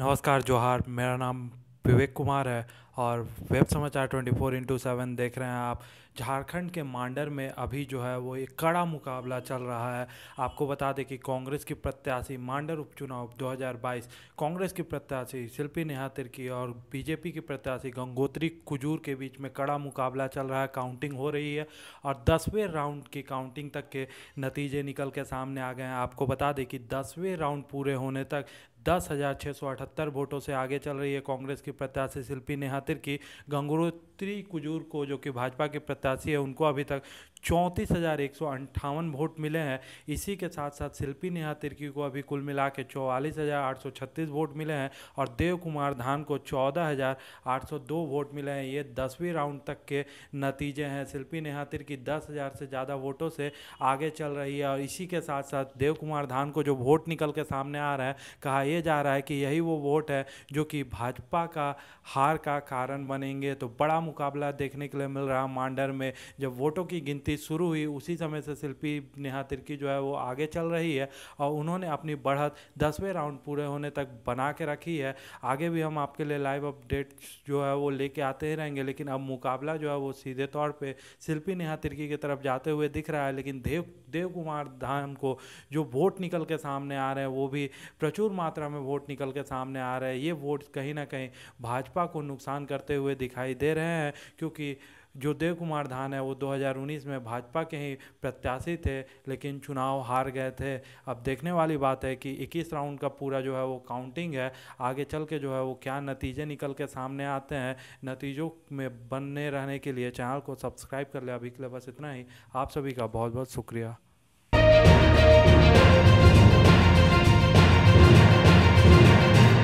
नमस्कार जोहार मेरा नाम विवेक कुमार है और वेब समाचार ट्वेंटी फोर इंटू सेवन देख रहे हैं आप झारखंड के मांडर में अभी जो है वो एक कड़ा मुकाबला चल रहा है आपको बता दें कि कांग्रेस की प्रत्याशी मांडर उपचुनाव 2022 कांग्रेस की प्रत्याशी शिल्पी नेहा तिर्की और बीजेपी की प्रत्याशी गंगोत्री कुजूर के बीच में कड़ा मुकाबला चल रहा है काउंटिंग हो रही है और दसवें राउंड की काउंटिंग तक के नतीजे निकल के सामने आ गए हैं आपको बता दें कि दसवें राउंड पूरे होने तक दस हज़ार सौ अठहत्तर वोटों से आगे चल रही है कांग्रेस की प्रत्याशी शिल्पी नेहा तिर्की गंगरू उत्तरी कुजूर को जो कि भाजपा के प्रत्याशी है उनको अभी तक चौंतीस हज़ार एक सौ अंठावन वोट मिले हैं इसी के साथ साथ शिल्पी नेहा तिर्की को अभी कुल मिला के चौवालीस हज़ार आठ सौ छत्तीस वोट मिले हैं और देव कुमार धान को चौदह हज़ार आठ सौ दो वोट मिले हैं ये दसवीं राउंड तक के नतीजे हैं शिल्पी नेहा तिर्की दस हज़ार से ज़्यादा वोटों से आगे चल रही है और इसी के साथ साथ देव कुमार धान को जो वोट निकल के सामने आ रहा है कहा यह जा रहा है कि यही वो वोट है जो कि भाजपा का हार का कारण बनेंगे तो बड़ा मुकाबला देखने के लिए मिल रहा मांडर में जब वोटों की गिनती शुरू हुई उसी समय से शिल्पी नेहा तिर्की जो है वो आगे चल रही है और उन्होंने अपनी बढ़त दसवें राउंड पूरे होने तक बना के रखी है आगे भी हम आपके लिए लाइव अपडेट जो है वो लेके आते ही रहेंगे लेकिन अब मुकाबला जो है वो सीधे तौर पर शिल्पी नेहा तिर्की की तरफ जाते हुए दिख रहा है लेकिन देव देव कुमार धाम को जो वोट निकल के सामने आ रहे हैं वो भी प्रचुर मात्रा में वोट निकल के सामने आ रहे हैं ये वोट कहीं ना कहीं भाजपा को नुकसान करते हुए दिखाई दे रहे हैं हैं क्योंकि जो देव कुमार धान है वो 2019 में भाजपा के ही प्रत्याशी थे लेकिन चुनाव हार गए थे अब देखने वाली बात है कि 21 राउंड का पूरा जो है वो काउंटिंग है आगे चल के जो है वो क्या नतीजे निकल के सामने आते हैं नतीजों में बनने रहने के लिए चैनल को सब्सक्राइब कर लिया अभी के लिए बस इतना ही आप सभी का बहुत बहुत शुक्रिया